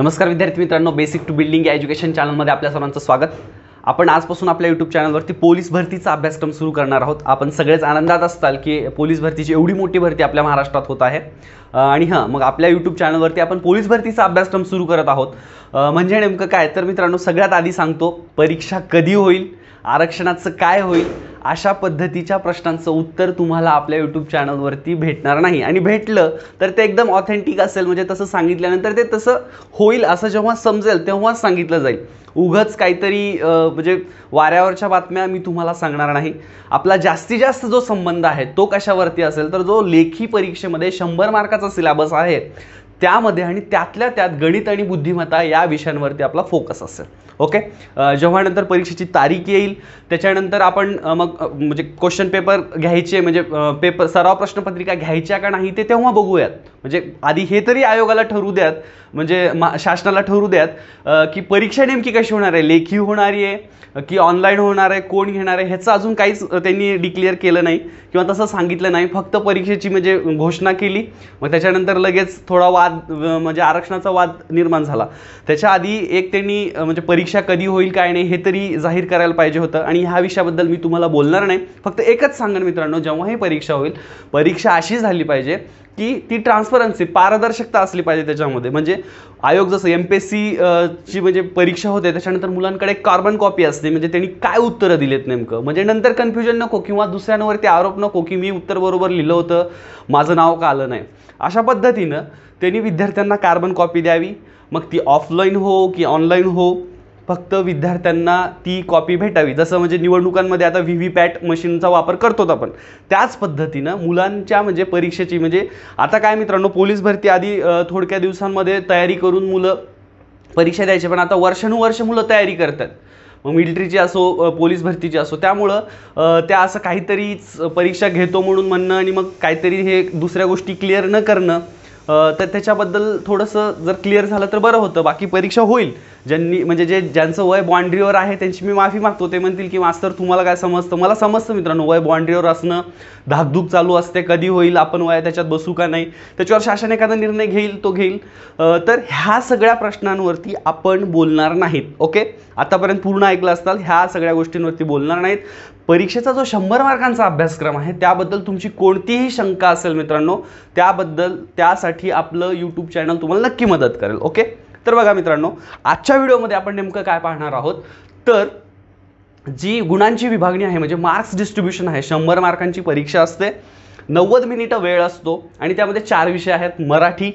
नमस्कार विद्यार्थी मित्रांनो बेसिक टू बिल्डिंग एज्युकेशन चॅनलमध्ये आपल्या सर्वांचं स्वागत आपण आजपासून आपल्या यूट्यूब चॅनलवरती पोलीस भरतीचा अभ्यासक्रम सुरू करणार आहोत आपण सगळेच आनंदात असताल की पोलीस भरतीची एवढी मोठी भरती आपल्या महाराष्ट्रात होत आहे आणि हां मग आपल्या यूट्यूब चॅनलवरती आपण पोलीस भरतीचा अभ्यासक्रम सुरू करत आहोत म्हणजे नेमकं काय तर मित्रांनो सगळ्यात आधी सांगतो परीक्षा कधी होईल आरक्षणाचं काय होईल अशा पद्धतीच्या प्रश्नांचं उत्तर तुम्हाला आपल्या यूट्यूब चॅनलवरती भेटणार नाही आणि भेटलं तर ते एकदम ऑथेंटिक असेल म्हणजे तसं सांगितल्यानंतर ते तसं होईल असं जेव्हा समजेल तेव्हाच सांगितलं जाईल उघच काहीतरी म्हणजे वाऱ्यावरच्या बातम्या मी तुम्हाला सांगणार नाही आपला जास्तीत जास्त जो संबंध आहे तो कशावरती असेल तर जो लेखी परीक्षेमध्ये शंभर मार्काचा सिलेबस आहे त्यामध्ये आणि त्यातल्या त्यात गणित आणि बुद्धिमत्ता या विषयांवरती आपला फोकस असेल ओके जेव्हा नंतर परीक्षेची तारीख येईल त्याच्यानंतर आपण मग म्हणजे क्वेश्चन पेपर घ्यायचे म्हणजे पेपर सराव प्रश्नपत्रिका घ्यायच्या का नाही ते तेव्हा बघूयात म्हणजे आधी हे तरी आयोगाला ठरू द्यात म्हणजे मा शासनाला ठरू द्यात की परीक्षा नेमकी कशी होणार आहे लेखी होणार आहे की ऑनलाईन होणार आहे कोण घेणार आहे ह्याचं अजून काहीच त्यांनी डिक्लेअर केलं नाही किंवा तसं सांगितलं नाही फक्त परीक्षेची म्हणजे घोषणा केली मग त्याच्यानंतर लगेच थोडा वाद म्हणजे आरक्षणाचा वाद निर्माण झाला त्याच्या आधी एक त्यांनी म्हणजे परीक्षा परीक्षा कधी होईल काय नाही हे तरी जाहीर करायला पाहिजे होतं आणि ह्या विषयाबद्दल मी तुम्हाला बोलणार नाही फक्त एकच सांगेन मित्रांनो जेव्हा ही परीक्षा होईल परीक्षा अशी झाली पाहिजे की ती ट्रान्सपरन्सी पारदर्शकता असली पाहिजे त्याच्यामध्ये म्हणजे आयोग जसं एम पी एस ची म्हणजे परीक्षा होते त्याच्यानंतर मुलांकडे कार्बन कॉपी असते म्हणजे त्यांनी काय उत्तरं दिलेत नेमकं म्हणजे नंतर कन्फ्युजन नको किंवा दुसऱ्यांवरती आरोप नको की मी उत्तर बरोबर लिहिलं होतं माझं नाव का आलं नाही अशा पद्धतीनं त्यांनी विद्यार्थ्यांना कार्बन कॉपी द्यावी मग ती ऑफलाईन हो की ऑनलाईन हो फक्त विद्यार्थ्यांना ती कॉपी भेटावी जसं म्हणजे निवडणुकांमध्ये आता व्ही व्ही पॅट मशीनचा वापर करतो आपण त्याच पद्धतीनं मुलांच्या म्हणजे परीक्षेची म्हणजे आता काय मित्रांनो पोलीस भरती आधी थोडक्या दिवसांमध्ये तयारी करून मुलं परीक्षा द्यायची पण आता वर्षानुवर्ष मुलं तयारी करतात मग मिलिटरीची असो पोलीस भरतीची असो त्यामुळं त्या असं काहीतरीच परीक्षा घेतो म्हणून म्हणणं आणि मग काहीतरी हे दुसऱ्या गोष्टी क्लिअर न करणं तर त्याच्याबद्दल थोडंसं जर क्लिअर झालं तर बरं होतं बाकी परीक्षा होईल ज्यांनी म्हणजे जे ज्यांचं वय बाँड्रीवर आहे त्यांची मी माफी मागतो ते म्हणतील की मास्तर तुम्हाला काय समजतं मला समजतं मित्रांनो वय बाँड्रीवर असणं धाकधूक चालू असते कधी होईल आपण वया त्याच्यात बसू का नाही त्याच्यावर शासन एखादा निर्णय घेईल तो घेईल तर ह्या सगळ्या प्रश्नांवरती आपण बोलणार नाहीत ओके आतापर्यंत पूर्ण ऐकलं असताल ह्या सगळ्या गोष्टींवरती बोलणार नाहीत परीक्षेचा जो शंभर मार्कांचा अभ्यासक्रम आहे त्याबद्दल तुमची कोणतीही शंका असेल मित्रांनो त्याबद्दल त्यासाठी आपलं यूट्यूब चॅनल तुम्हाला नक्की मदत करेल ओके तर बघा मित्रांनो आजच्या व्हिडिओमध्ये आपण नेमकं काय पाहणार आहोत तर जी गुणांची विभागणी आहे म्हणजे मार्क्स डिस्ट्रीब्युशन आहे शंभर मार्कांची परीक्षा असते नव्वद मिनिटं वेळ असतो आणि त्यामध्ये चार विषय आहेत मराठी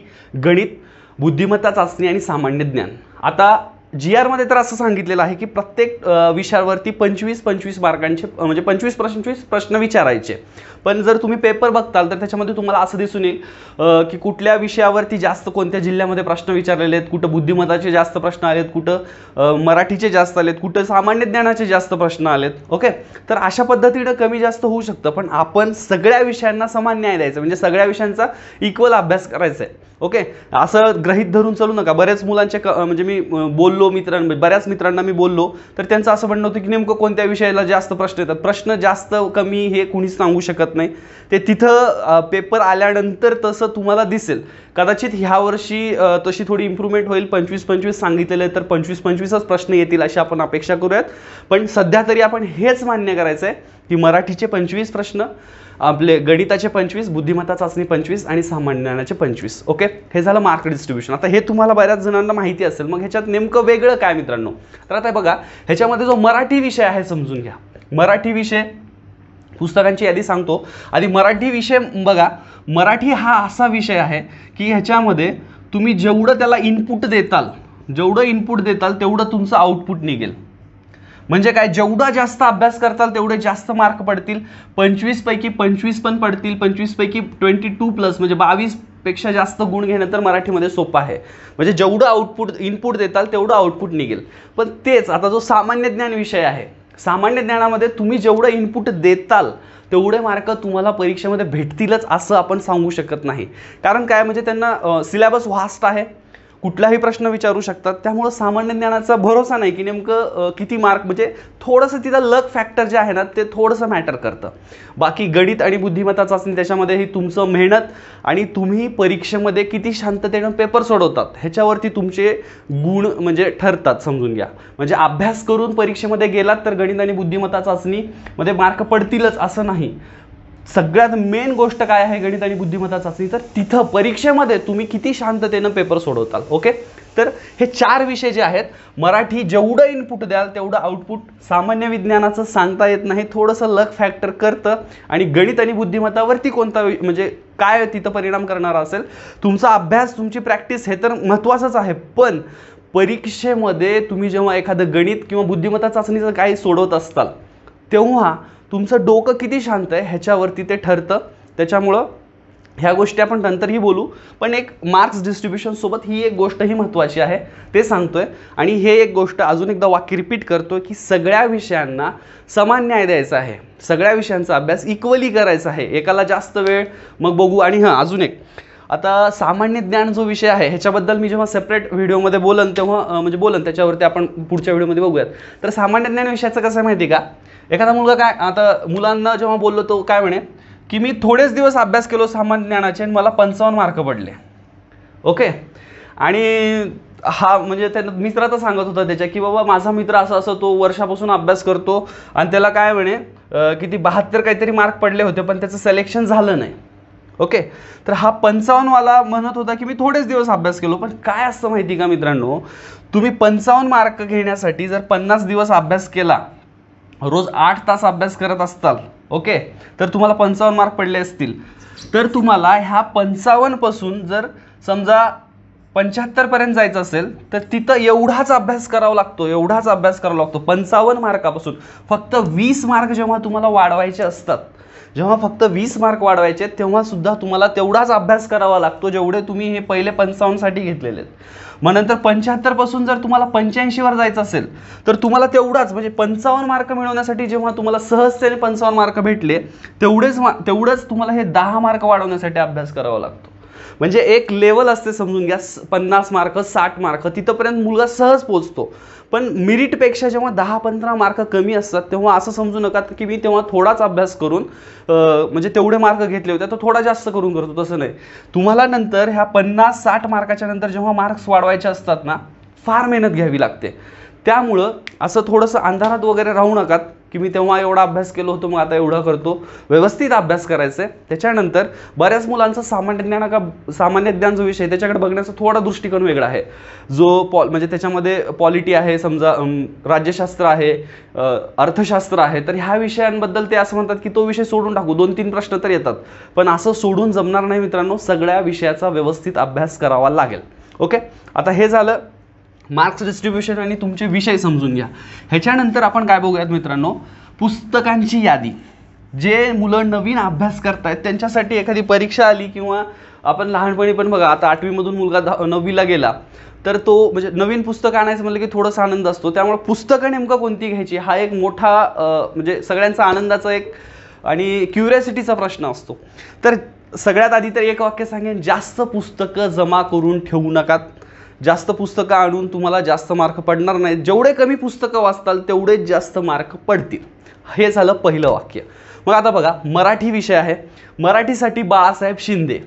गणित बुद्धिमत्ता चाचणी आणि सामान्य ज्ञान आता जी आरमध्ये तर असं सांगितलेलं आहे की प्रत्येक विषयावरती पंचवीस पंचवीस मार्कांचे म्हणजे पंचवीस पंचवीस प्रश्न विचारायचे पण जर तुम्ही पेपर बघताल तर त्याच्यामध्ये तुम्हाला असं दिसून येईल की कुठल्या विषयावरती जास्त कोणत्या जिल्ह्यामध्ये प्रश्न विचारलेले आहेत कुठं बुद्धिमत्ताचे जास्त प्रश्न आलेत कुठं मराठीचे जास्त आलेत कुठं सामान्य ज्ञानाचे जास्त प्रश्न आलेत ओके तर अशा पद्धतीनं कमी जास्त होऊ शकतं पण आपण सगळ्या विषयांना समान न्याय द्यायचा म्हणजे सगळ्या विषयांचा इक्वल अभ्यास करायचा आहे ओके असं ग्रहित धरून चालू नका बऱ्याच मुलांच्या म्हणजे मी बोललो बोललो मित्रां बऱ्याच मित्रांना मी बोललो तर त्यांचं असं म्हणणं होतं की नेमकं कोणत्या विषयाला जास्त प्रश्न येतात प्रश्न जास्त कमी हे कुणीच सांगू शकत नाही ते तिथं पेपर आल्यानंतर तसं तुम्हाला दिसेल कदाचित ह्या वर्षी तशी थोडी इम्प्रूव्हमेंट होईल पंचवीस पंचवीस सांगितलेलं तर पंचवीस पंचवीसच प्रश्न येतील अशी आपण अपेक्षा करूयात पण सध्या तरी आपण हेच मान्य करायचं आहे की मराठीचे पंचवीस प्रश्न आपले गणिताचे पंचवीस बुद्धिमत्ता चाचणी पंचवीस आणि सामान्य ज्ञानाचे पंचवीस ओके हे झालं मार्क डिस्ट्रीब्युशन आता हे तुम्हाला बऱ्याच जणांना माहिती असेल मग ह्याच्यात नेमकं वेगळं काय मित्रांनो तर आता बघा ह्याच्यामध्ये जो मराठी विषय आहे समजून घ्या मराठी विषय पुस्तकांची यादी सांगतो आधी मराठी विषय बघा मराठी हा असा विषय आहे की ह्याच्यामध्ये तुम्ही जेवढं त्याला इनपुट देताल जेवढं इनपुट देताल तेवढं तुमचं आउटपुट निघेल म्हणजे काय जेवढा जास्त अभ्यास करताल तेवढे जास्त मार्क पडतील पंचवीसपैकी पंचवीस पण पडतील पंचवीसपैकी ट्वेंटी टू प्लस म्हणजे बावीस पेक्षा जास्त गुण घेणं तर मराठीमध्ये सोपं आहे म्हणजे जेवढं आउटपुट इनपुट देताल तेवढं आउटपुट निघेल पण तेच आता जो सामान्य ज्ञान विषय आहे सामान्य ज्ञानामध्ये तुम्ही जेवढं इनपुट देताल तेवढे मार्क तुम्हाला परीक्षेमध्ये भेटतीलच असं आपण सांगू शकत नाही कारण काय म्हणजे त्यांना सिलेबस व्हास्ट आहे कुठलाही प्रश्न विचारू शकतात त्यामुळं सामान्य ज्ञानाचा भरोसा नाही की नेमकं किती मार्क म्हणजे थोडंसं तिथं लक फॅक्टर जे आहे ना ते थोडंसं मॅटर करतं बाकी गणित आणि बुद्धिमत्ता चाचणी त्याच्यामध्ये ही तुमचं मेहनत आणि तुम्ही परीक्षेमध्ये किती शांततेनं पेपर सोडवतात ह्याच्यावरती तुमचे गुण म्हणजे ठरतात समजून घ्या म्हणजे अभ्यास करून परीक्षेमध्ये गेलात तर गणित आणि बुद्धिमत्ता चाचणीमध्ये मार्क पडतीलच असं नाही सगळ्यात मेन गोष्ट काय आहे गणित आणि बुद्धिमत्ता चाचणी तर तिथं परीक्षेमध्ये तुम्ही किती शांततेनं पेपर सोडवताल ओके तर हे चार विषय जे आहेत मराठी जेवढं इनपुट द्याल तेवढं आउटपुट सामान्य विज्ञानाचं सांगता येत नाही थोडंसं लक फॅक्टर करतं आणि गणित आणि बुद्धिमत्तावरती कोणता म्हणजे काय तिथं परिणाम करणारा असेल तुमचा अभ्यास तुमची प्रॅक्टिस हे तर महत्त्वाचंच आहे पण परीक्षेमध्ये तुम्ही जेव्हा एखादं गणित किंवा बुद्धिमत्ता चाचणीचं काही सोडवत असताल तेव्हा तुमचं डोकं किती शांत आहे ह्याच्यावरती ते ठरतं त्याच्यामुळं ह्या गोष्टी आपण नंतरही बोलू पण एक मार्क्स डिस्ट्रीब्युशनसोबत ही एक गोष्ट ही महत्त्वाची आहे ते सांगतोय आणि हे एक गोष्ट अजून एकदा वाक्य रिपीट करतोय की सगळ्या विषयांना समान न्याय द्यायचा आहे सगळ्या विषयांचा अभ्यास इक्वली करायचा आहे एकाला जास्त वेळ मग बघू आणि हां अजून एक आता सामान्य ज्ञान जो विषय आहे ह्याच्याबद्दल मी जेव्हा सेपरेट व्हिडिओमध्ये बोलन तेव्हा म्हणजे बोलन त्याच्यावरती आपण पुढच्या व्हिडिओमध्ये बघूयात तर सामान्य ज्ञान विषयाचं कसं आहे माहिती का एखादा मुलगा काय आता मुलांना जेव्हा बोललो तो काय म्हणे की मी थोडेच दिवस अभ्यास केलो सामान्य ज्ञानाचे आणि मला पंचावन्न मार्क पडले ओके आणि हा म्हणजे त्या मित्राचा सांगत होता त्याच्या की बाबा माझा मित्र असा असं तो वर्षापासून अभ्यास करतो आणि त्याला काय म्हणे किती बहात्तर काहीतरी मार्क पडले होते पण त्याचं सिलेक्शन झालं नाही ओके तर हा पंचावन्नवाला म्हणत होता की मी थोडेच दिवस अभ्यास केलो पण काय असतं माहिती का मित्रांनो तुम्ही पंचावन्न मार्क घेण्यासाठी जर पन्नास दिवस अभ्यास केला रोज आठ तास अभ्यास करत असताल ओके तर तुम्हाला पंचावन्न मार्क पडले असतील तर तुम्हाला ह्या पंचावन्नपासून जर समजा पंच्याहत्तरपर्यंत जायचं असेल तर तिथं एवढाच अभ्यास करावा लागतो एवढाच अभ्यास करावा लागतो पंचावन्न मार्कापासून फक्त वीस मार्क जेव्हा तुम्हाला वाढवायचे असतात जेव्हा फक्त वीस मार्क वाढवायचे तेव्हा सुद्धा तुम्हाला तेवढाच अभ्यास करावा लागतो जेवढे तुम्ही हे पहिले पंचावन्नसाठी घेतलेले आहेत मग नंतर पंच्याहत्तरपासून जर तुम्हाला पंच्याऐंशीवर जायचं असेल तर तुम्हाला तेवढाच म्हणजे पंचावन्न मार्क मिळवण्यासाठी जेव्हा तुम्हाला सहजतेने पंचावन्न मार्क भेटले तेवढेच मा तेवढंच तुम्हाला हे दहा मार्क वाढवण्यासाठी अभ्यास करावा लागतो म्हणजे एक लेवल असते समजून घ्या पन्नास मार्क साठ मार्क तिथंपर्यंत मुलगा सहज पोचतो पण मिरिटपेक्षा जेव्हा दहा पंधरा मार्क कमी असतात तेव्हा असं समजू नका की मी तेव्हा थोडाच अभ्यास करून म्हणजे तेवढे मार्क घेतले होते तर थोडा जास्त करून करतो तसं नाही तुम्हाला नंतर ह्या पन्नास साठ मार्काच्या नंतर जेव्हा मार्क्स वाढवायचे असतात ना फार मेहनत घ्यावी लागते त्यामुळं असं थोडंसं अंधारात वगैरे राहू नका की मी तेव्हा एवढा अभ्यास केलो होतो मग आता एवढं करतो व्यवस्थित अभ्यास करायचा आहे त्याच्यानंतर बऱ्याच मुलांचा सामान्य ज्ञान का सामान्य ज्ञान जो विषय त्याच्याकडे बघण्याचा थोडा दृष्टिकोन वेगळा आहे जो पॉल म्हणजे त्याच्यामध्ये पॉलिटी आहे समजा राज्यशास्त्र आहे अर्थशास्त्र आहे तर ह्या विषयांबद्दल ते असं म्हणतात की तो विषय सोडून टाकू दोन तीन प्रश्न तर येतात पण असं सोडून जमणार नाही मित्रांनो सगळ्या विषयाचा व्यवस्थित अभ्यास करावा लागेल ओके आता हे झालं मार्क्स डिस्ट्रीब्युशन आणि तुमचे विषय समजून घ्या ह्याच्यानंतर आपण काय बघूयात मित्रांनो पुस्तकांची यादी जे मुलं नवीन अभ्यास करतायत त्यांच्यासाठी एखादी परीक्षा आली किंवा आपण लहानपणी पण बघा आता आठवीमधून मुलगा दहा नववीला गेला तर तो म्हणजे नवीन पुस्तक आणायचं म्हटलं की थोडासा आनंद असतो त्यामुळे पुस्तकं नेमकं कोणती घ्यायची हा एक मोठा म्हणजे सगळ्यांचा आनंदाचा एक आणि क्युरियासिटीचा प्रश्न असतो तर सगळ्यात आधी तर एक वाक्य सांगेन जास्त पुस्तकं जमा करून ठेवू नकात जास्त पुस्तकं आणून तुम्हाला जास्त मार्क पडणार नाहीत जेवढे कमी पुस्तकं वाचताल तेवढेच जास्त मार्क पडतील हे झालं पहिलं वाक्य मग आता बघा मराठी विषय आहे मराठीसाठी बाळासाहेब शिंदे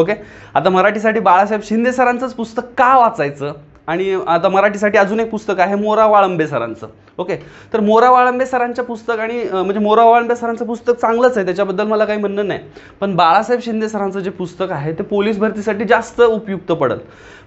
ओके आता मराठीसाठी बाळासाहेब शिंदे सरांचंच पुस्तक का वाचायचं आणि आता मराठीसाठी अजून एक पुस्तक आहे मोरा वाळंबे सरांचं ओके तर मोरा वाळंबे सरांच्या पुस्तक आणि म्हणजे मोरा वाळंबे सरांचं पुस्तक चांगलंच आहे त्याच्याबद्दल मला काही म्हणणं नाही पण बाळासाहेब शिंदे सरांचं जे पुस्तक आहे ते पोलीस भरतीसाठी जास्त उपयुक्त पडेल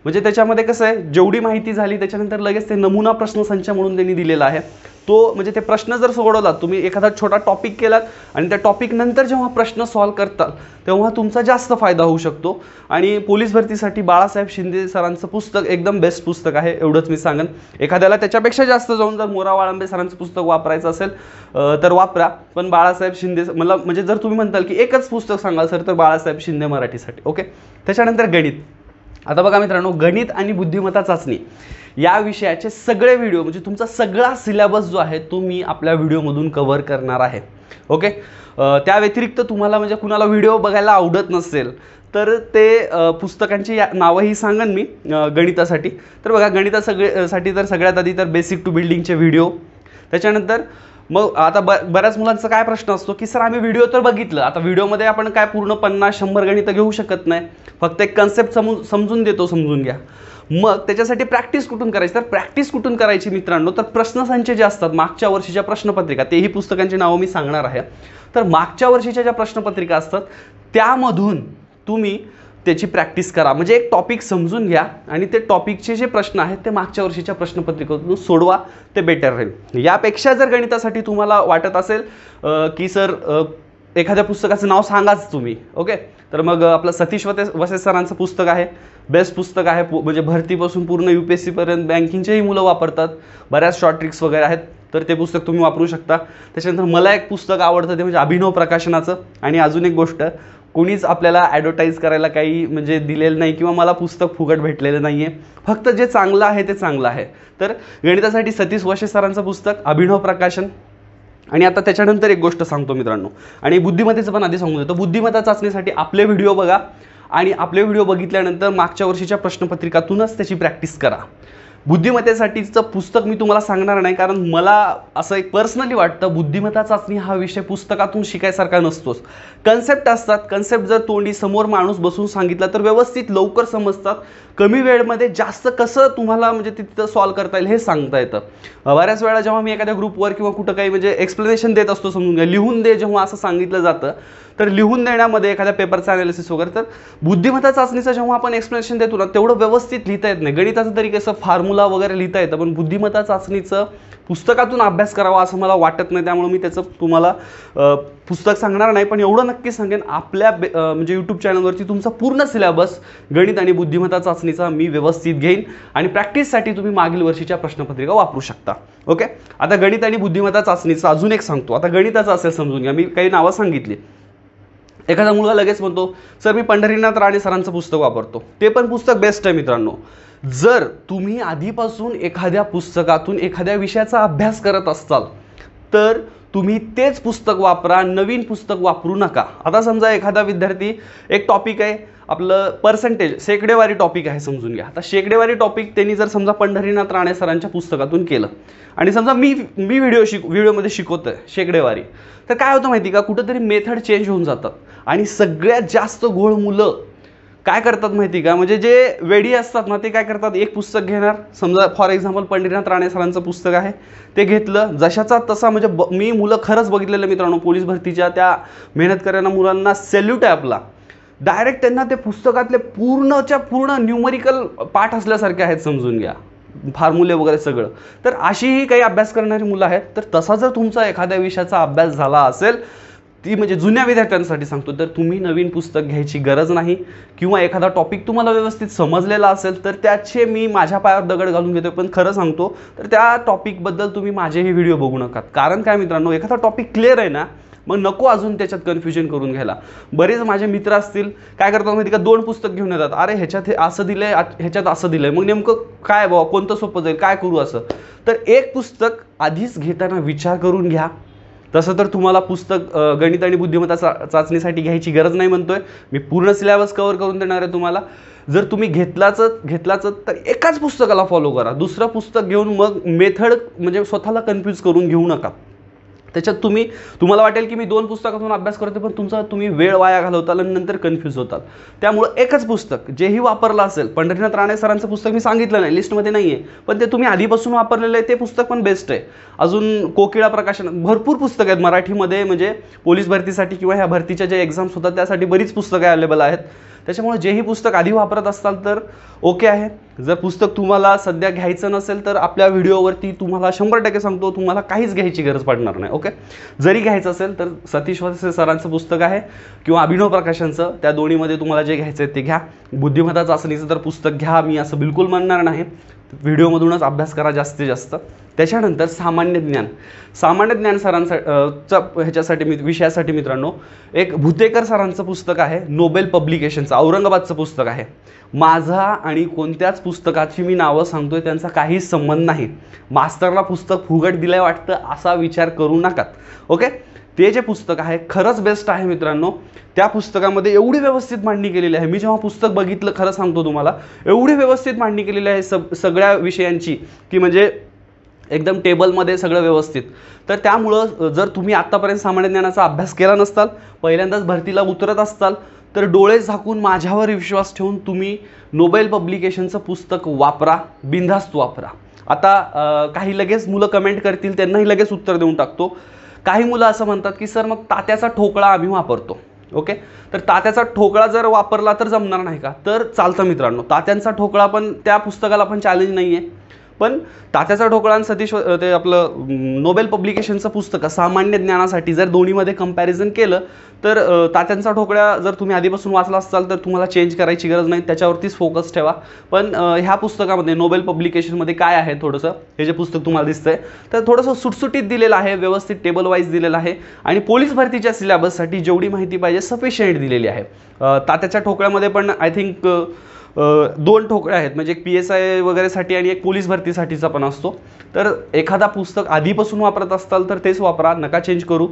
म्हणजे त्याच्यामध्ये कसं आहे जेवढी माहिती झाली त्याच्यानंतर लगेच ते नमुना संच म्हणून त्यांनी दिलेला आहे तो म्हणजे ते प्रश्न जर सोडवलात तुम्ही एखादा छोटा टॉपिक केलात आणि त्या टॉपिकनंतर जेव्हा प्रश्न सॉल्व करतात तेव्हा तुमचा जास्त फायदा होऊ शकतो आणि पोलीस भरतीसाठी बाळासाहेब शिंदे सरांचं पुस्तक एकदम बेस्ट पुस्तक आहे एवढंच मी सांगेन एखाद्याला त्याच्यापेक्षा जास्त जाऊन जर मोरा वाळंबे सरांचं पुस्तक वापरायचं असेल तर वापरा पण बाळासाहेब शिंदे मला म्हणजे जर तुम्ही म्हणताल की एकच पुस्तक सांगाल सर तर बाळासाहेब शिंदे मराठीसाठी ओके त्याच्यानंतर गणित आता बघा मित्रांनो गणित आणि बुद्धिमत्ता चाचणी या विषयाचे सगळे व्हिडिओ म्हणजे तुमचा सगळा सिलेबस जो आहे तो मी आपल्या व्हिडिओमधून कव्हर करणार आहे ओके त्या व्यतिरिक्त तुम्हाला म्हणजे कुणाला व्हिडिओ बघायला आवडत नसेल तर ते पुस्तकांची या नावंही सांगन मी गणितासाठी तर बघा गणिता सगळे तर सगळ्यात आधी तर बेसिक टू बिल्डिंगचे व्हिडिओ त्याच्यानंतर मग आता ब बऱ्याच मुलांचा काय प्रश्न असतो की सर आम्ही व्हिडिओ तर बघितलं आता व्हिडिओमध्ये आपण काय पूर्ण पन्नास शंभर गणितं घेऊ शकत नाही फक्त एक कन्सेप्ट समू समजून देतो समजून घ्या मग त्याच्यासाठी प्रॅक्टिस कुठून करायची तर प्रॅक्टिस कुठून करायची मित्रांनो तर प्रश्नसंच जे असतात मागच्या वर्षीच्या प्रश्नपत्रिका तेही पुस्तकांची नावं मी सांगणार आहे तर मागच्या वर्षीच्या ज्या प्रश्नपत्रिका असतात त्यामधून तुम्ही त्याची प्रॅक्टिस करा म्हणजे एक टॉपिक समजून घ्या आणि ते टॉपिकचे जे प्रश्न आहेत ते मागच्या वर्षीच्या प्रश्नपत्रिकेतून सोडवा ते बेटर राहील यापेक्षा जर गणितासाठी तुम्हाला वाटत असेल की सर एखाद्या पुस्तकाचं नाव सांगाच तुम्ही ओके तर मग आपलं सतीश वते वसे सरांचं पुस्तक आहे बेस्ट पुस्तक आहे म्हणजे भरतीपासून पूर्ण यू पी एस सीपर्यंत बँकिंगचेही मुलं वापरतात बऱ्याच शॉर्ट ट्रिक्स वगैरे आहेत तर ते पुस्तक तुम्ही वापरू शकता त्याच्यानंतर मला एक पुस्तक आवडतं ते म्हणजे अभिनव प्रकाशनाचं आणि अजून एक गोष्ट कोणीच आपल्याला ॲडव्हर्टाईज करायला काही म्हणजे दिलेलं नाही किंवा मला पुस्तक फुकट भेटलेलं नाही आहे फक्त जे चांगलं आहे ते चांगलं आहे तर गणितासाठी सतीश वशे सरांचं पुस्तक अभिनव प्रकाशन आणि आता त्याच्यानंतर एक गोष्ट सांगतो मित्रांनो आणि बुद्धिमत्तेचं पण आधी सांगू देतो बुद्धिमत्ता चाचणीसाठी आपले व्हिडिओ बघा आणि आपले व्हिडिओ बघितल्यानंतर मागच्या वर्षीच्या प्रश्नपत्रिकातूनच त्याची प्रॅक्टिस करा बुद्धिमत्तेसाठीचं पुस्तक मी तुम्हाला सांगणार नाही कारण मला असं एक पर्सनली वाटतं बुद्धिमत्ता चाचणी हा विषय पुस्तकातून शिकायसारखा नसतोच कन्सेप्ट असतात कन्सेप्ट जर तोंडी समोर माणूस बसून सांगितला तर व्यवस्थित लवकर समजतात कमी वेळमध्ये जास्त कसं तुम्हाला म्हणजे तिथं सॉल्व करता येईल हे सांगता येतं बऱ्याच वेळा जेव्हा मी एखाद्या ग्रुपवर किंवा कुठं काही म्हणजे एक्सप्लेनेशन देत असतो समजून घ्या लिहून दे जेव्हा असं सांगितलं जातं तर लिहून देण्यामध्ये एखाद्या पेपरचा अनालिसिस वगैरे तर बुद्धिमत्ता चाचणीचं जेव्हा आपण एक्सप्लेनेशन देतो ना तेवढं व्यवस्थित लिहिता येत नाही गणिताचं तरी कसं फार्म फॉर्म्युला वगैरे लिहिता येतं पण बुद्धिमत्ता चाचणीचं पुस्तकातून अभ्यास करावा असं मला वाटत नाही त्यामुळे मी त्याचं तुम्हाला पुस्तक सांगणार नाही पण एवढं नक्की सांगेन आपल्या म्हणजे यूट्यूब चॅनलवरची तुमचा पूर्ण सिलेबस गणित आणि बुद्धिमत्ता चाचणीचा मी व्यवस्थित घेईन आणि प्रॅक्टिससाठी तुम्ही मागील वर्षीच्या प्रश्नपत्रिका वापरू शकता ओके आता गणित आणि बुद्धिमत्ता चाचणीचं अजून एक सांगतो आता गणिताचं असेल समजून घ्या मी काही नावं सांगितली एखादा मुलगा लगेच म्हणतो सर मी पंढरीनाथ राणे सरांचं पुस्तक वापरतो ते पण पुस्तक बेस्ट आहे मित्रांनो जर तुम्ही आधीपासून एखाद्या पुस्तकातून एखाद्या विषयाचा अभ्यास करत असाल तर तुम्ही तेच पुस्तक वापरा नवीन पुस्तक वापरू नका आता समजा एखादा विद्यार्थी एक टॉपिक आहे आपलं पर्सेंटेज शेकडेवारी टॉपिक आहे समजून घ्या आता शेकडेवारी टॉपिक त्यांनी जर समजा पंढरीनाथ राणे सरांच्या पुस्तकातून केलं आणि समजा मी मी व्हिडिओ शिक व्हिडिओमध्ये शिकवतोय शेकडेवारी तर काय होतं माहिती का कुठंतरी मेथड चेंज होऊन जातात आणि सगळ्यात जास्त घोळ मुलं काय करतात माहिती का म्हणजे जे वेडी असतात ना ते काय करतात एक पुस्तक घेणार समजा फॉर एक्झाम्पल पंढरीनाथ राणे सरांचं पुस्तक आहे ते घेतलं जशाचा तसा म्हणजे ब मी मुलं खरंच बघितलेलं मित्रांनो पोलीस भरतीच्या त्या मेहनत करणाऱ्या मुलांना सॅल्यूट आहे आपला डायरेक्ट त्यांना ते पुस्तकातले पूर्णच्या पूर्ण न्यूमरिकल पाठ असल्यासारखे आहेत समजून घ्या फार्मुले वगैरे सगळं तर अशीही काही अभ्यास करणारी मुलं आहेत तर तसा जर तुमचा एखाद्या विषयाचा अभ्यास झाला असेल ती म्हणजे जुन्या विद्यार्थ्यांसाठी सांगतो तर तुम्ही नवीन पुस्तक घ्यायची गरज नाही किंवा एखादा टॉपिक तुम्हाला व्यवस्थित समजलेला असेल तर त्याचे मी माझ्या पायावर दगड घालून घेतो पण खरं सांगतो तर त्या टॉपिकबद्दल तुम्ही माझेही व्हिडिओ बघू नका कारण काय मित्रांनो एखादा टॉपिक क्लिअर आहे ना मग नको अजून त्याच्यात कन्फ्युजन करून घ्यायला बरेच माझे मित्र असतील काय करतात माहिती का दोन पुस्तक घेऊन येतात अरे ह्याच्यात हे असं दिलंय ह्याच्यात असं दिलंय मग नेमकं काय बाबा कोणतं सोपं जाईल काय करू असं तर एक पुस्तक आधीच घेताना विचार करून घ्या तसं तर तुम्हाला पुस्तक गणित आणि बुद्धिमत्ता चा चाचणीसाठी घ्यायची गरज नाही म्हणतोय मी पूर्ण सिलेबस कव्हर करून देणार आहे तुम्हाला जर तुम्ही घेतलाच घेतलाच तर एकाच पुस्तकाला फॉलो करा दुसरं पुस्तक घेऊन मग मेथड म्हणजे स्वतःला कन्फ्यूज करून घेऊ नका त्याच्यात तुम्ही तुम्हाला वाटेल की मी दोन पुस्तकातून अभ्यास करतो पण तुमचा तुम्ही वेळ वाया घालवताल आणि नंतर कन्फ्यूज होतात त्यामुळं एकच पुस्तक जेही वापरलं असेल पंढरीनाथ राणे सरांचं पुस्तक मी सांगितलं नाही लिस्टमध्ये नाही आहे पण ते तुम्ही आधीपासून वापरलेलं आहे ते पुस्तक पण बेस्ट आहे अजून कोकिळा प्रकाशन भरपूर पुस्तकं आहेत मराठीमध्ये म्हणजे पोलीस भरतीसाठी किंवा ह्या भरतीच्या ज्या एक्झाम्स होतात त्यासाठी बरीच पुस्तकं अवेलेबल आहेत त्याच्यामुळे जेही पुस्तक आधी वापरत असाल तर ओके आहे जर पुस्तक तुम्हाला सध्या घ्यायचं नसेल तर आपल्या व्हिडिओवरती तुम्हाला शंभर टक्के सांगतो तुम्हाला काहीच घ्यायची गरज पडणार नाही ओके जरी घ्यायचं असेल तर सतीश वासे सरांचं पुस्तक आहे किंवा अभिनव प्रकाशांचं त्या दोन्हीमध्ये तुम्हाला जे घ्यायचं आहे ते घ्या बुद्धिमत्ता चाचणीचं तर पुस्तक घ्या मी असं बिलकुल म्हणणार नाही व्हिडिओमधूनच अभ्यास करा जास्तीत जास्त त्याच्यानंतर सामान्य ज्ञान सामान्य ज्ञान सरांसाठी ह्याच्यासाठी मी विषयासाठी मित्रांनो एक भुतेकर सरांचं पुस्तक आहे नोबेल पब्लिकेशनचं औरंगाबादचं पुस्तक आहे माझा आणि कोणत्याच पुस्तकाची मी नावं सांगतोय त्यांचा काहीच संबंध नाही मास्तरला पुस्तक फुगट दिलं वाटतं असा विचार करू नकात ओके ते जे पुस्तक आहे खरंच बेस्ट आहे मित्रांनो त्या पुस्तकामध्ये एवढी व्यवस्थित मांडणी केलेली आहे मी जेव्हा पुस्तक बघितलं खरं सांगतो तुम्हाला एवढी व्यवस्थित मांडणी केलेली आहे सब सगळ्या विषयांची की म्हणजे एकदम टेबलमध्ये सगळं व्यवस्थित तर त्यामुळं जर तुम्ही आत्तापर्यंत सामान्य ज्ञानाचा अभ्यास केला नसताल पहिल्यांदाच भरतीला उतरत असताल तर डोळे झाकून माझ्यावर विश्वास ठेवून तुम्ही नोबेल पब्लिकेशनचं पुस्तक वापरा बिनधास्त वापरा आता काही लगेच मुलं कमेंट करतील त्यांनाही लगेच उत्तर देऊन टाकतो काही मुलं असं म्हणतात की सर मग तात्याचा ठोकळा आम्ही वापरतो ओके तर तात्याचा ठोकळा जर वापरला तर जमणार नाही का तर चालतं मित्रांनो तात्यांचा ठोकळा पण त्या पुस्तकाला पण चॅलेंज नाही आहे पण तात्याचा ढोकळा सतीश ते आपलं नोबेल पब्लिकेशनचं पुस्तक सामान्य ज्ञानासाठी जर दोन्हीमध्ये कंपॅरिझन केलं तर तात्यांचा ढोकळा जर तुम्ही आधीपासून वाचला असाल तर तुम्हाला चेंज करायची गरज नाही त्याच्यावरतीच फोकस ठेवा पण ह्या पुस्तकामध्ये नोबेल पब्लिकेशनमध्ये काय आहे थोडंसं हे जे पुस्तक तुम्हाला दिसतंय तर थोडंसं सुटसुटीत दिलेलं आहे व्यवस्थित टेबल वाईज दिलेलं आहे आणि पोलीस भरतीच्या सिलेबससाठी जेवढी माहिती पाहिजे सफिशियंट दिलेली आहे तात्याच्या ठोकळ्यामध्ये पण आय थिंक दोन ठोकळे आहेत म्हणजे एक पी एस आय वगैरेसाठी आणि एक पोलीस भरतीसाठीचा पण असतो तर एखादा पुस्तक आधीपासून वापरत असाल तर तेच वापरा नका चेंज करू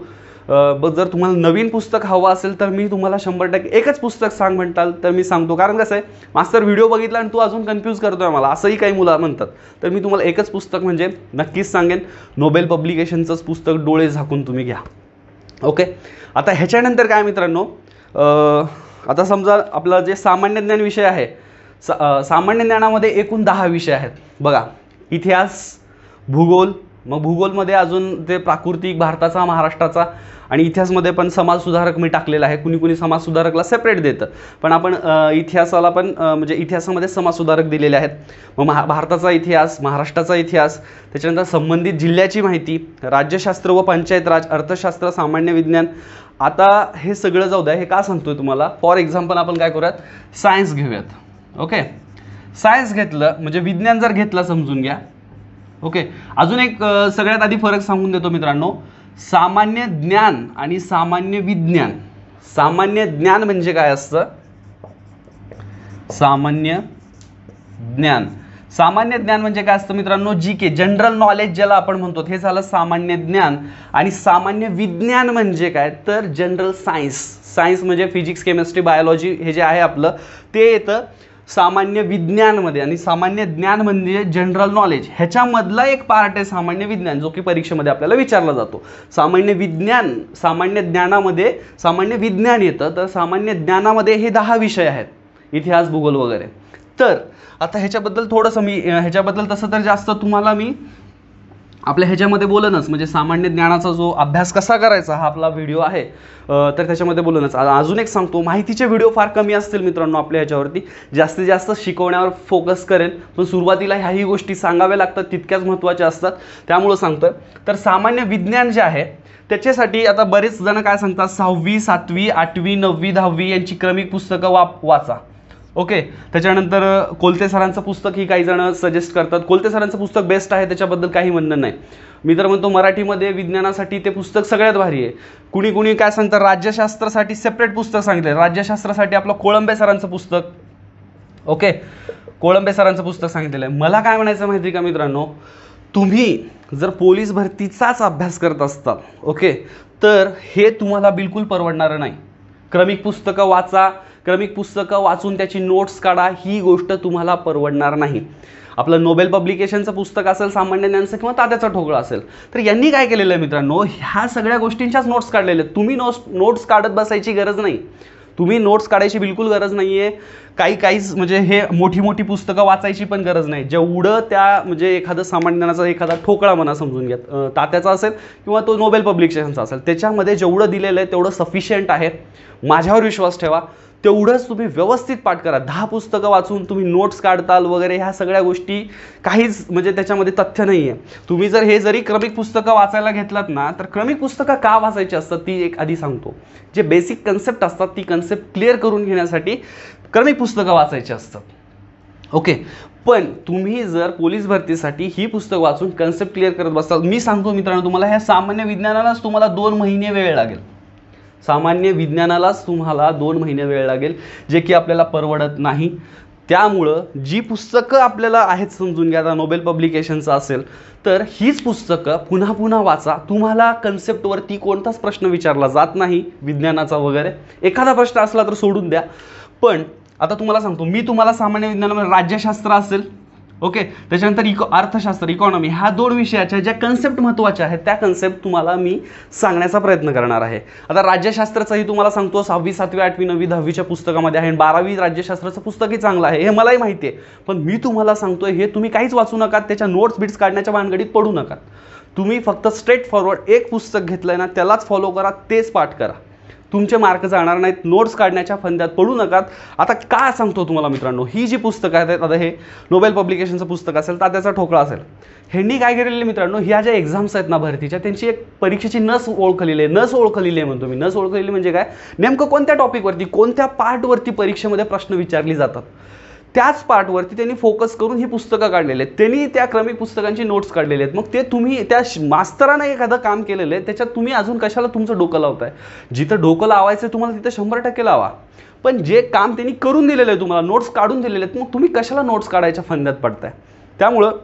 जर तुम्हाला नवीन पुस्तक हवं असेल तर मी तुम्हाला शंभर टक्के एकच पुस्तक सांग म्हणताल तर मी सांगतो कारण कसं आहे मास्तर व्हिडिओ बघितला आणि तू अजून कन्फ्यूज करतोय मला असंही काही मुलं म्हणतात तर मी तुम्हाला एकच पुस्तक म्हणजे नक्कीच सांगेन नोबेल पब्लिकेशनचंच पुस्तक डोळे झाकून तुम्ही घ्या ओके आता ह्याच्यानंतर काय मित्रांनो आता समजा आपला जे सामान्य ज्ञान विषय आहे सा सामान्य ज्ञानामध्ये एकूण दहा विषय आहेत बघा इतिहास भूगोल मग भूगोलमध्ये अजून ते प्राकृतिक भारताचा महाराष्ट्राचा आणि इतिहासमध्ये पण समाजसुधारक मी टाकलेला आहे कुणी कुणी समाजसुधारकला सेपरेट देतं पण आपण इतिहासाला पण म्हणजे इतिहासामध्ये समाजसुधारक दिलेले आहेत मग महा भारताचा इतिहास महाराष्ट्राचा इतिहास त्याच्यानंतर संबंधित जिल्ह्याची माहिती राज्यशास्त्र व पंचायत राज अर्थशास्त्र सामान्य विज्ञान आता हे सगळं जाऊ द्या हे का सांगतोय तुम्हाला फॉर एक्झाम्पल आपण काय करूयात सायन्स घेऊयात ओके सायन्स घेतलं म्हणजे विज्ञान जर घेतला समजून घ्या ओके अजून एक सगळ्यात आधी फरक सांगून देतो मित्रांनो सामान्य ज्ञान आणि सामान्य विज्ञान सामान्य ज्ञान म्हणजे काय असतं सामान्य ज्ञान सामान्य ज्ञान म्हणजे काय असतं मित्रांनो जी के जनरल नॉलेज ज्याला आपण म्हणतो हे झालं सामान्य ज्ञान आणि सामान्य विज्ञान म्हणजे काय तर जनरल सायन्स सायन्स म्हणजे फिजिक्स केमिस्ट्री बायोलॉजी हे जे आहे आपलं ते येतं सामान्य विज्ञानमध्ये आणि सामान्य ज्ञान म्हणजे जनरल नॉलेज ह्याच्यामधला एक पार्ट आहे सामान्य विज्ञान जो की परीक्षेमध्ये आपल्याला विचारला जातो सामान्य विज्ञान सामान्य ज्ञानामध्ये सामान्य विज्ञान येतं तर सामान्य ज्ञानामध्ये हे दहा विषय आहेत इतिहास भूगोल वगैरे तर आता ह्याच्याबद्दल थोडंसं मी ह्याच्याबद्दल तसं तर जास्त तुम्हाला मी आपल्या ह्याच्यामध्ये बोलणंच म्हणजे सामान्य ज्ञानाचा जो अभ्यास कसा करायचा हा आपला व्हिडिओ आहे तर त्याच्यामध्ये बोलनच अजून एक सांगतो माहितीचे व्हिडिओ फार कमी असतील मित्रांनो आपल्या ह्याच्यावरती जास्तीत जास्त शिकवण्यावर फोकस करेल पण सुरुवातीला ह्याही गोष्टी सांगाव्या लागतात तितक्याच महत्त्वाच्या असतात त्यामुळं सांगतो तर सामान्य विज्ञान जे आहे त्याच्यासाठी आता बरेच जण काय सांगतात सहावी सातवी आठवी नववी दहावी यांची क्रमिक पुस्तकं वाप वाचा ओके त्याच्यानंतर कोलते सरांचं पुस्तक ही काही जण सजेस्ट करतात कोलते सरांचं पुस्तक बेस्ट आहे त्याच्याबद्दल काही म्हणणं नाही मी तर म्हणतो मराठीमध्ये विज्ञानासाठी ते पुस्तक सगळ्यात भारी आहे कुणी कुणी काय सांगतं राज्यशास्त्रासाठी सेपरेट पुस्तक सांगितलं राज्यशास्त्रासाठी आपलं कोळंबे सरांचं पुस्तक ओके कोळंबे सरांचं पुस्तक सांगितलेलं आहे मला काय म्हणायचं माहिती का मित्रांनो तुम्ही जर पोलीस भरतीचाच अभ्यास करत असता ओके तर हे तुम्हाला बिलकुल परवडणारं नाही क्रमिक पुस्तकं वाचा क्रमिक पुस्तकं वाचून त्याची नोट्स काढा ही गोष्ट तुम्हाला परवडणार नाही आपलं नोबेल पब्लिकेशनचं पुस्तक असेल सामान्य ज्ञानचं किंवा तात्याचा ठोकळा असेल तर यांनी काय केलेलं आहे मित्रांनो ह्या सगळ्या गोष्टींच्याच नोट्स काढलेल्या तुम्ही नोट्स नोट्स काढत बसायची गरज नाही तुम्ही नोट्स काढायची बिलकुल गरज नाही आहे काही काहीच म्हणजे हे मोठी मोठी पुस्तकं वाचायची पण गरज नाही जेवढं त्या म्हणजे एखादं सामान्य ज्ञानाचा एखादा ठोकळा म्हणा समजून घ्या तात्याचा असेल किंवा तो नोबेल पब्लिकेशनचा असेल त्याच्यामध्ये जेवढं दिलेलं आहे तेवढं सफिशियंट आहे माझ्यावर विश्वास ठेवा तेवढंच तुम्ही व्यवस्थित पाठ करा दहा पुस्तकं वाचून तुम्ही नोट्स काढताल वगैरे ह्या सगळ्या गोष्टी काहीच म्हणजे त्याच्यामध्ये तथ्य नाही आहे तुम्ही जर हे जरी क्रमिक पुस्तकं वाचायला घेतलात ना तर क्रमिक पुस्तकं का वाचायची असतात ती एक आधी सांगतो जे बेसिक कन्सेप्ट असतात ती कन्सेप्ट क्लिअर करून घेण्यासाठी क्रमिक पुस्तकं वाचायची असतात ओके पण तुम्ही जर पोलीस भरतीसाठी ही पुस्तक वाचून कन्सेप्ट क्लिअर करत बसाल मी सांगतो मित्रांनो तुम्हाला ह्या सामान्य विज्ञानालाच तुम्हाला दोन महिने वेळ लागेल सामान्य विज्ञानालाच तुम्हाला दोन महिने वेळ लागेल जे की आपल्याला परवडत नाही त्यामुळं जी पुस्तकं आपल्याला आहेत समजून घ्या आता नोबेल पब्लिकेशनचं असेल तर हीच पुस्तकं पुन्हा पुन्हा वाचा तुम्हाला कन्सेप्टवरती कोणताच प्रश्न विचारला जात नाही विज्ञानाचा वगैरे एखादा प्रश्न असला तर सोडून द्या पण आता तुम्हाला सांगतो मी तुम्हाला सामान्य विज्ञानामध्ये राज्यशास्त्र असेल ओके त्याच्यानंतर इको अर्थशास्त्र इकॉनॉमी ह्या दोन विषयाच्या ज्या कन्सेप्ट महत्त्वाच्या आहेत त्या कन्सेप्ट तुम्हाला मी सांगण्याचा प्रयत्न करणार आहे आता राज्यशास्त्राचंही तुम्हाला सांगतो सहावी सातवी आठवी नववी दहावीच्या पुस्तकामध्ये आहे बारावी राज्यशास्त्राचं पुस्तकही चांगलं आहे हे मलाही माहिती आहे पण मी तुम्हाला सांगतोय हे तुम्ही काहीच वाचू नका त्याच्या नोट्स बिट्स काढण्याच्या भानगडीत पडू नका तुम्ही फक्त स्ट्रेट फॉरवर्ड एक पुस्तक घेतलं ना त्यालाच फॉलो करा तेच पाठ करा तुमचे मार्क जाणार नाहीत नोट्स काढण्याच्या फंद्यात पडू नकात आता काय सांगतो तुम्हाला मित्रांनो ही जी पुस्तकं आहेत आता हे नोबेल पब्लिकेशनचं पुस्तक असेल तर त्याचा ठोकळा असेल ह्यांनी काय केलेलं मित्रांनो ह्या ज्या एक्झाम्स आहेत ना भरतीच्या त्यांची एक परीक्षेची नस ओळखलेली आहे नस ओळखलेली आहे म्हणतो मी नस ओळखलेली म्हणजे काय नेमकं कोणत्या टॉपिकवरती कोणत्या पार्टवरती परीक्षेमध्ये प्रश्न विचारली जातात त्याच पार्टवरती त्यांनी फोकस करून ही पुस्तकं काढलेली आहेत त्यांनी त्या क्रमिक पुस्तकांची नोट्स काढलेले आहेत मग ते तुम्ही त्या मास्तरानं एखादं काम केलेलं आहे त्याच्यात तुम्ही अजून कशाला तुमचं डोकं लावताय जिथं डोकं लावायचं तुम्हाला तिथं शंभर टक्के लावा पण जे काम त्यांनी करून दिलेलं आहे तुम्हाला नोट्स काढून दिलेले आहेत मग तुम्ही कशाला नोट्स काढायच्या फंद्यात पडताय त्यामुळं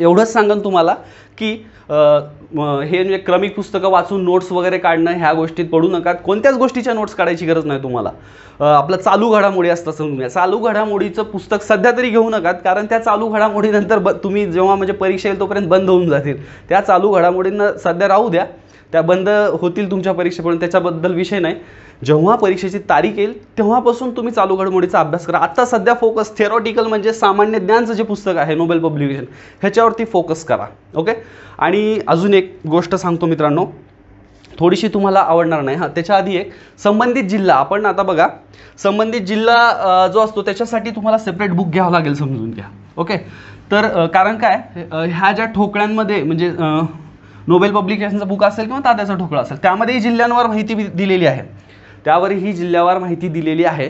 एवढंच सांगन तुम्हाला की हे म्हणजे क्रमिक पुस्तकं वाचून नोट्स वगैरे काढणं ह्या गोष्टीत पडू नका कोणत्याच गोष्टीच्या नोट्स काढायची गरज नाही तुम्हाला आपलं चालू घडामोडी असतं समजून घ्या चालू घडामोडीचं पुस्तक सध्या तरी घेऊ नका कारण त्या चालू घडामोडीनंतर ब तुम्ही जेव्हा म्हणजे परीक्षा येईल तोपर्यंत बंद होऊन जातील त्या चालू घडामोडींना सध्या राहू द्या त्या बंद होतील तुमच्या परीक्षेपर्यंत त्याच्याबद्दल विषय नाही जेव्हा परीक्षेची तारीख येईल तेव्हापासून तुम्ही चालू घडमोडीचा अभ्यास करा आत्ता सध्या फोकस थेरॉटिकल म्हणजे सामान्य ज्ञानचं जे पुस्तक आहे नोबेल पब्लिकेशन ह्याच्यावरती फोकस करा ओके आणि अजून एक गोष्ट सांगतो मित्रांनो थोडीशी तुम्हाला आवडणार नाही हां त्याच्या आधी एक संबंधित जिल्हा आपण आता बघा संबंधित जिल्हा जो असतो त्याच्यासाठी तुम्हाला सेपरेट बुक घ्यावं लागेल समजून घ्या ओके तर कारण काय ह्या ज्या ठोकळ्यांमध्ये म्हणजे नोबेल पब्लिकेशनचं बुक असेल किंवा तात्याचा ठोकळा असेल त्यामध्येही जिल्ह्यांवर माहिती दिलेली आहे ही जिल्ह्यावर माहिती दिलेली आहे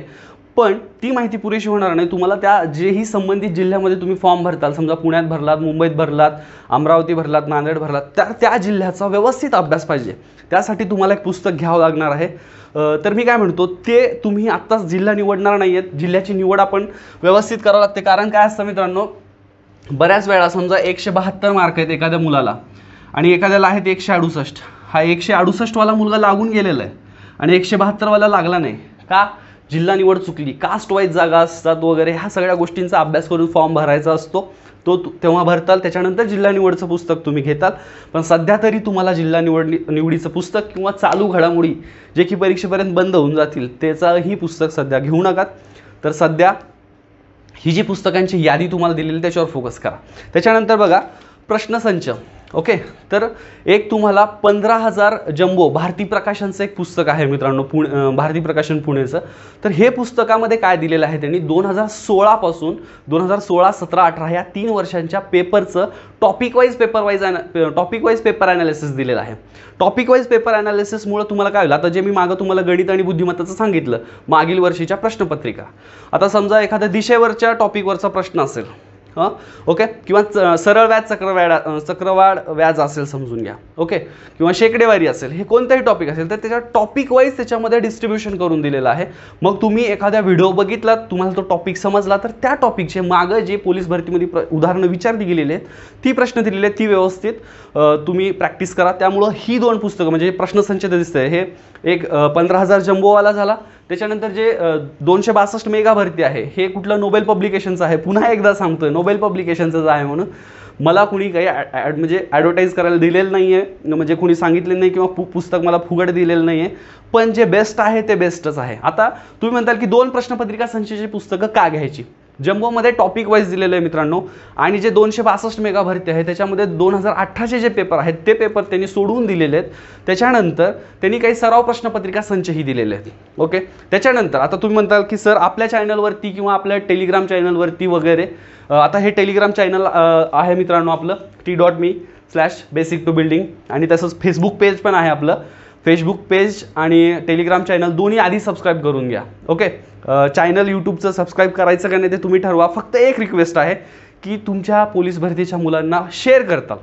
पण ती माहिती पुरेशी होणार नाही तुम्हाला त्या जेही संबंधित जिल्ह्यामध्ये तुम्ही फॉर्म भरताल समजा पुण्यात भरलात मुंबईत भरलात अमरावती भरलात नांदेड भरलात तर त्या जिल्ह्याचा व्यवस्थित अभ्यास पाहिजे त्यासाठी तुम्हाला एक पुस्तक घ्यावं लागणार आहे तर मी काय म्हणतो ते तुम्ही आत्ताच जिल्हा निवडणार नाही आहेत जिल्ह्याची निवड आपण व्यवस्थित करावं लागते कारण काय असतं मित्रांनो बऱ्याच वेळा समजा एकशे बहात्तर मार्क आहेत एखाद्या मुलाला आणि एखाद्याला आहेत एकशे अडुसष्ट हा एकशे अडुसष्टवाला मुलगा लागून गेलेला आहे आणि एकशे बहात्तरवाला लागला नाही का जिल्हा निवड चुकली कास्ट वाईज जागा असतात वगैरे ह्या सगळ्या गोष्टींचा अभ्यास करून फॉर्म भरायचा असतो तो तेव्हा भरताल त्याच्यानंतर जिल्हा निवडचं पुस्तक तुम्ही घेताल पण सध्या तरी तुम्हाला जिल्हा निवड निवडीचं पुस्तक किंवा चालू घडामोडी जे की परीक्षेपर्यंत बंद होऊन जातील त्याचंही पुस्तक सध्या घेऊ नका तर सध्या ही जी पुस्तकांची यादी तुम्हाला दिलेली त्याच्यावर फोकस करा त्याच्यानंतर बघा प्रश्नसंच ओके तर एक तुम्हाला पंधरा हजार जम्बो भारती प्रकाशनचं एक पुस्तक आहे मित्रांनो पुणे भारती प्रकाशन पुणेचं तर हे पुस्तकामध्ये काय दिलेलं आहे त्यांनी दोन हजार सोळापासून दोन हजार सोळा सतरा अठरा ह्या तीन वर्षांच्या पेपरचं टॉपिक वाईज पेपर वाईज अॅना टॉपिक वाईज पेपर ॲनालिसिस दिलेलं आहे टॉपिक वाईज पेपर ॲनालिसिसमुळं तुम्हाला काय होईल आता जे मी मागं तुम्हाला गणित आणि बुद्धिमत्ताचं सांगितलं मागील वर्षीच्या प्रश्नपत्रिका आता समजा एखाद्या दिशेवरच्या टॉपिकवरचा प्रश्न असेल ओके किंवा सरळ व्याज चक्रव्याड चक्रवाढ व्याज असेल समजून घ्या ओके किंवा शेकडेवारी असेल हे कोणतंही टॉपिक असेल तर त्याच्या टॉपिक वाईज त्याच्यामध्ये डिस्ट्रीब्युशन करून दिलेलं आहे मग तुम्ही एखादा व्हिडिओ बघितला तुम्हाला तो टॉपिक समजला तर त्या टॉपिकचे मागं जे पोलीस भरतीमध्ये उदाहरणं विचारली गेलेली आहेत ती प्रश्न दिलेले आहेत ती व्यवस्थित तुम्ही प्रॅक्टिस करा त्यामुळं ही दोन पुस्तकं म्हणजे प्रश्नसंच दिसतंय हे एक पंधरा हजार जम्बोवाला झाला त्याच्यानंतर जे दोनशे बासष्ट मेगा भरती आहे हे कुठलं नोबेल पब्लिकेशनचं आहे पुन्हा एकदा सांगतोय नोबेल पब्लिकेशनचंच आहे म्हणून मला कुणी काही ॲड म्हणजे ॲडव्हर्टाईज करायला दिलेलं नाही आहे म्हणजे कुणी सांगितलेलं नाही किंवा पुस्तक मला फुगड दिलेलं नाही आहे पण जे बेस्ट आहे ते बेस्टच आहे आता तुम्ही म्हणताल की दोन प्रश्नपत्रिका संचयची पुस्तकं का घ्यायची जम्बोमध्ये टॉपिक वाईज दिलेलं आहे मित्रांनो आणि जे दोनशे बासष्ट मेगा भरती आहे त्याच्यामध्ये दोन हजार अठराचे जे पेपर आहेत ते पेपर त्यांनी सोडवून दिलेले आहेत त्याच्यानंतर त्यांनी काही सराव प्रश्नपत्रिका संचही दिलेले आहेत ओके त्याच्यानंतर आता तुम्ही म्हणताल की सर आपल्या चॅनलवरती किंवा आपल्या टेलिग्राम चॅनलवरती वगैरे आता हे टेलिग्राम चॅनल आहे मित्रांनो आपलं T dot me slash basic to building आणि तसंच फेसबुक पेज पण आहे आपलं फेसबुक पेज आणि टेलिग्राम चॅनल दोन्ही आधी सबस्क्राईब करून घ्या ओके चॅनल यूट्यूबचं सबस्क्राईब करायचं का नाही ते तुम्ही ठरवा फक्त एक रिक्वेस्ट आहे की तुमच्या पोलीस भरतीच्या मुलांना शेअर करताल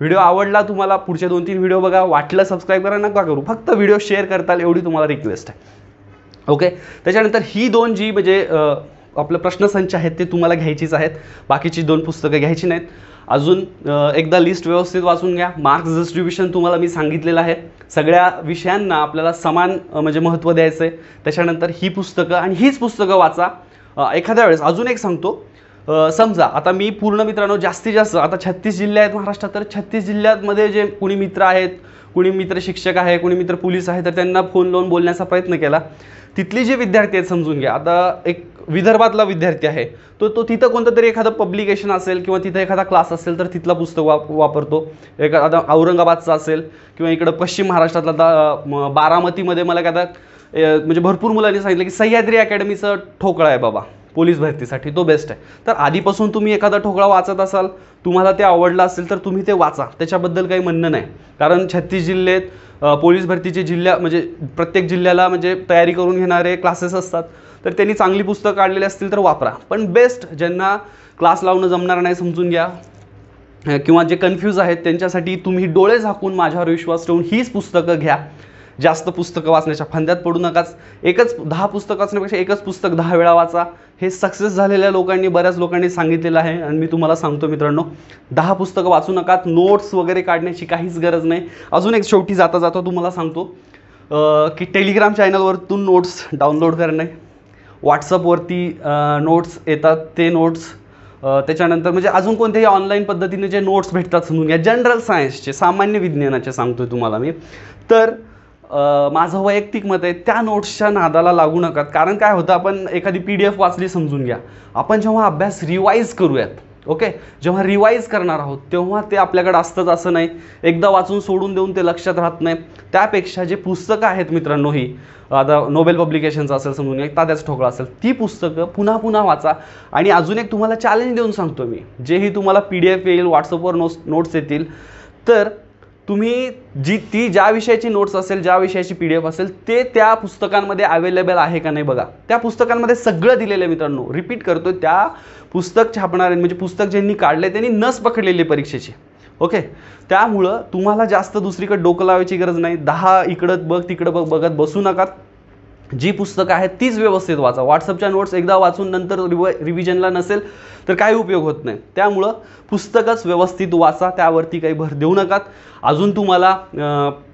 व्हिडिओ आवडला तुम्हाला पुढचे दोन तीन व्हिडिओ बघा वाटलं सबस्क्राईब करा नका करू फक्त व्हिडिओ शेअर करताल एवढी तुम्हाला रिक्वेस्ट आहे ओके त्याच्यानंतर ही दोन जी म्हणजे आपलं प्रश्नसंच आहेत ते तुम्हाला घ्यायचीच आहेत बाकीची दोन पुस्तकं घ्यायची नाहीत अजून एकदा लिस्ट व्यवस्थित वाचून घ्या मार्क्स डिस्ट्रीब्युशन तुम्हाला मी सांगितलेलं आहे सगळ्या विषयांना आपल्याला समान म्हणजे महत्त्व द्यायचं आहे त्याच्यानंतर ही पुस्तकं आणि हीच पुस्तकं वाचा एखाद्या वेळेस अजून एक सांगतो समजा आता मी पूर्ण मित्रांनो जास्तीत जास्त आता छत्तीस जिल्हे आहेत महाराष्ट्रात तर छत्तीस जिल्ह्यातमध्ये जे कुणी मित्र आहेत कुणी मित्र शिक्षक आहे कुणी मित्र पोलीस आहे तर त्यांना फोन लावून बोलण्याचा प्रयत्न केला तिथली जे विद्यार्थी आहेत समजून घ्या आता एक विदर्भातला विद्यार्थी आहे तो तो तिथं कोणतं तरी एखादं पब्लिकेशन असेल किंवा तिथं एखादा क्लास असेल तर तिथलं पुस्तक वाप वापरतो एखादा औरंगाबादचा असेल किंवा इकडं पश्चिम महाराष्ट्रातला दा बारामतीमध्ये मला एखादा म्हणजे भरपूर मुलांनी सांगितलं की सह्याद्री अकॅडमीचं ठोकळा आहे बाबा पोलीस भरतीसाठी तो बेस्ट आहे तर आधीपासून तुम्ही एखादा ठोकळा वाचत असाल तुम्हाला ते आवडलं असेल तर तुम्ही ते वाचा त्याच्याबद्दल काही म्हणणं नाही कारण छत्तीस जिल्ह्यात पोलीस भरतीचे जिल्ह्या म्हणजे प्रत्येक जिल्ह्याला म्हणजे तयारी करून घेणारे क्लासेस असतात तर त्यांनी चांगली पुस्तकं काढलेली असतील तर वापरा पण बेस्ट ज्यांना क्लास लावणं जमणार नाही समजून घ्या किंवा जे कन्फ्यूज आहेत त्यांच्यासाठी तुम्ही डोळे झाकून माझ्यावर विश्वास ठेवून हीच पुस्तकं घ्या जास्त पुस्तकं वाचण्याच्या फांद्यात पडू नकाच एकच दहा पुस्तकं वाचण्यापेक्षा एकच पुस्तक दहा वेळा वाचा हे सक्सेस झालेल्या लोकांनी बऱ्याच लोकांनी सांगितलेलं आहे आणि मी तुम्हाला सांगतो मित्रांनो दहा पुस्तकं वाचू नकात नोट्स वगैरे काढण्याची काहीच गरज नाही अजून एक शेवटी जाता जाता तुम्हाला सांगतो की टेलिग्राम चॅनलवरतून नोट्स डाउनलोड करणे व्हॉट्सअपवरती नोट्स येतात ते नोट्स त्याच्यानंतर म्हणजे अजून कोणत्याही ऑनलाईन पद्धतीने जे नोट्स भेटतात समजून घ्या जनरल सायन्सचे सामान्य विज्ञानाचे सांगतो तुम्हाला मी तर माझं वैयक्तिक मत आहे त्या नोट्सच्या नादाला लागू नका कारण काय होतं आपण एखादी पी डी एफ वाचली समजून घ्या आपण जेव्हा अभ्यास रिवाईज करूयात ओके जेव्हा रिवाईज करणार आहोत तेव्हा ते आपल्याकडे असतंच असं नाही एकदा वाचून सोडून देऊन ते लक्षात राहत नाही त्यापेक्षा जे पुस्तकं आहेत मित्रांनो ही आता नोबेल पब्लिकेशनचं असेल समजून घ्या तात्याच ठोकळा असेल ती पुस्तकं पुन्हा पुन्हा वाचा आणि अजून एक तुम्हाला चॅलेंज देऊन सांगतो मी जेही तुम्हाला पी डी एफ येईल व्हॉट्सअपवर नोट्स नोट्स येतील तर तुम्ही जी ती ज्या विषयाची नोट्स असेल ज्या विषयाची पी डी एफ असेल ते त्या पुस्तकांमध्ये अवेलेबल आहे का नाही बघा त्या पुस्तकांमध्ये सगळं दिलेलं आहे मित्रांनो रिपीट करतो त्या पुस्तक छापणारे म्हणजे पुस्तक ज्यांनी काढले त्यांनी नस पकडलेली परीक्षेची ओके त्यामुळं तुम्हाला जास्त दुसरीकडे डोकं लावायची गरज नाही दहा इकडं बघ तिकडं बघ बघत बसू नका जी पुस्तकं आहेत तीच व्यवस्थित वाचा व्हॉट्सअपच्या नोट्स एकदा वाचून नंतर रिव रिव्हिजनला नसेल तर काही उपयोग होत नाही त्यामुळं पुस्तकच व्यवस्थित वाचा त्यावरती काही भर देऊ नकात अजून तुम्हाला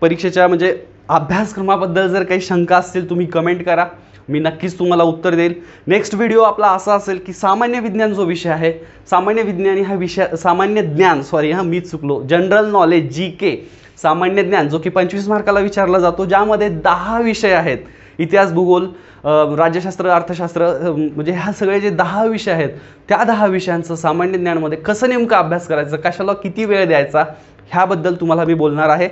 परीक्षेच्या म्हणजे अभ्यासक्रमाबद्दल जर काही शंका असतील तुम्ही कमेंट करा मी नक्कीच तुम्हाला उत्तर देईल नेक्स्ट व्हिडिओ आपला असा असेल की सामान्य विज्ञान जो विषय आहे सामान्य विज्ञान हा विषय सामान्य ज्ञान सॉरी हा मी चुकलो जनरल नॉलेज जी के सामान्य ज्ञान जो की पंचवीस मार्काला विचारला जातो ज्यामध्ये दहा विषय आहेत इतिहास भूगोल राज्यशास्त्र अर्थशास्त्र म्हणजे ह्या सगळे जे दहा विषय आहेत त्या दहा विषयांचं सामान्य ज्ञानमध्ये कसं नेमकं अभ्यास करायचं कशाला किती वेळ द्यायचा ह्याबद्दल तुम्हाला मी बोलणार आहे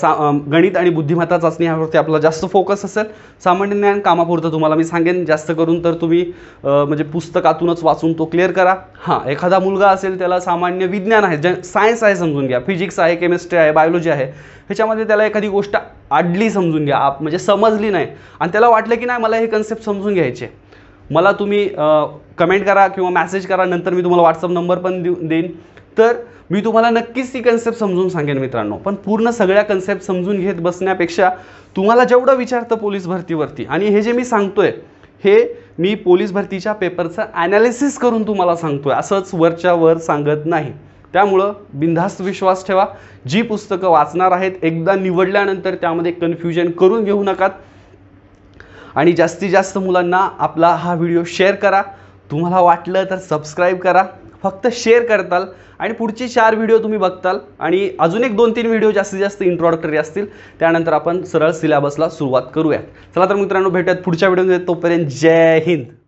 सा गणित आणि बुद्धिमत्ता चाचणी ह्यावरती आपला जास्त फोकस असेल सामान्य ज्ञान कामापुरतं तुम्हाला मी सांगेन जास्त करून तर तुम्ही म्हणजे पुस्तकातूनच वाचून तो क्लिअर करा हां एखादा मुलगा असेल त्याला सामान्य विज्ञान आहे जे सायन्स आहे समजून घ्या फिजिक्स आहे केमिस्ट्री आहे बायोलॉजी आहे ह्याच्यामध्ये त्याला एखादी गोष्ट आडली समजून घ्या आप म्हणजे समजली नाही आणि त्याला वाटलं की नाही मला हे कन्सेप्ट समजून घ्यायचे मला तुम्ही कमेंट करा किंवा मॅसेज करा नंतर मी तुम्हाला व्हॉट्सअप नंबर पण देऊ देईन तर मी तुम्हाला नक्कीच ती कन्सेप्ट समजून सांगेन मित्रांनो पण पूर्ण सगळ्या कन्सेप्ट समजून घेत बसण्यापेक्षा तुम्हाला जेवढं विचारतं पोलीस भरतीवरती आणि हे जे मी सांगतोय हे मी पोलीस भरतीच्या पेपरचं ॲनालिसिस करून तुम्हाला सांगतोय असंच वरच्या वर सांगत नाही त्यामुळं बिनधास्त विश्वास ठेवा जी पुस्तकं वाचणार आहेत एकदा निवडल्यानंतर त्यामध्ये कन्फ्युजन करून घेऊ नकात आणि जास्तीत जास्त मुलांना आपला हा व्हिडिओ शेअर करा तुम्हाला वाटलं तर सबस्क्राईब करा फक्त शेअर करताल आणि पुढचे चार व्हिडिओ तुम्ही बघताल आणि अजून एक दोन तीन व्हिडिओ जास्तीत जास्त इंट्रोडक्टरी असतील त्यानंतर आपण सरळ सिलेबसला सुरुवात करूयात चला तर मित्रांनो भेटूयात पुढच्या व्हिडिओमध्ये तोपर्यंत जय हिंद